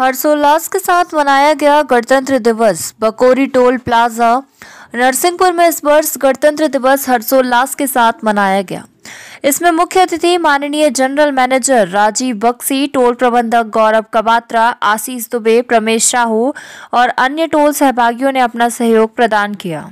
हर्षोल्लास के साथ मनाया गया गणतंत्र दिवस बकोरी टोल प्लाजा नरसिंहपुर में इस वर्ष गणतंत्र दिवस हर्षोल्लास के साथ मनाया गया इसमें मुख्य अतिथि माननीय general manager Rajeev Bakshi toll प्रबंधक गौरव कबात्रा आशीष दुबे प्रमेश साहू और अन्य टोल सहभागियों ने अपना सहयोग प्रदान किया